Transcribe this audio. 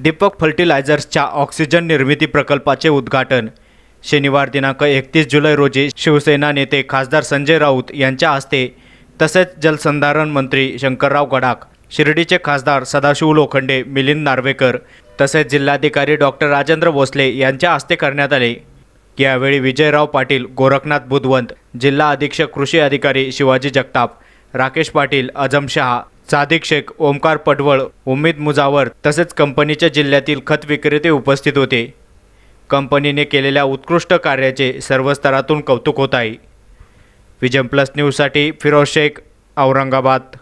Deepak फर्टिलायझर्सच्या oxygen निर्मिती प्रकल्पाचे उद्घाटन शनिवार दिनांक एकतीस जुलै रोजी शिवसेना नेते खासदार संजय राऊत यांच्या हस्ते तसेच जलसंधारण मंत्री शंकरराव गडाख शिर्डीचे खासदार सदाशिव लोखंडे मिलिंद नार्वेकर तसेच जिल्हाधिकारी डॉक्टर राजेंद्र भोसले यांच्या हस्ते करण्यात आले यावेळी विजयराव पाटील गोरखनाथ बुधवंत जिल्हा अधीक्षक कृषी अधिकारी शिवाजी जगताप राकेश पाटील अजम शहा साधिक शेख ओमकार पटवळ उमेद मुजावर तसेच कंपनीच्या जिल्ह्यातील खत विक्रेते उपस्थित होते कंपनीने केलेल्या उत्कृष्ट कार्याचे सर्व स्तरातून कौतुक होत आहे विजन प्लस न्यूजसाठी फिरोज शेख औरंगाबाद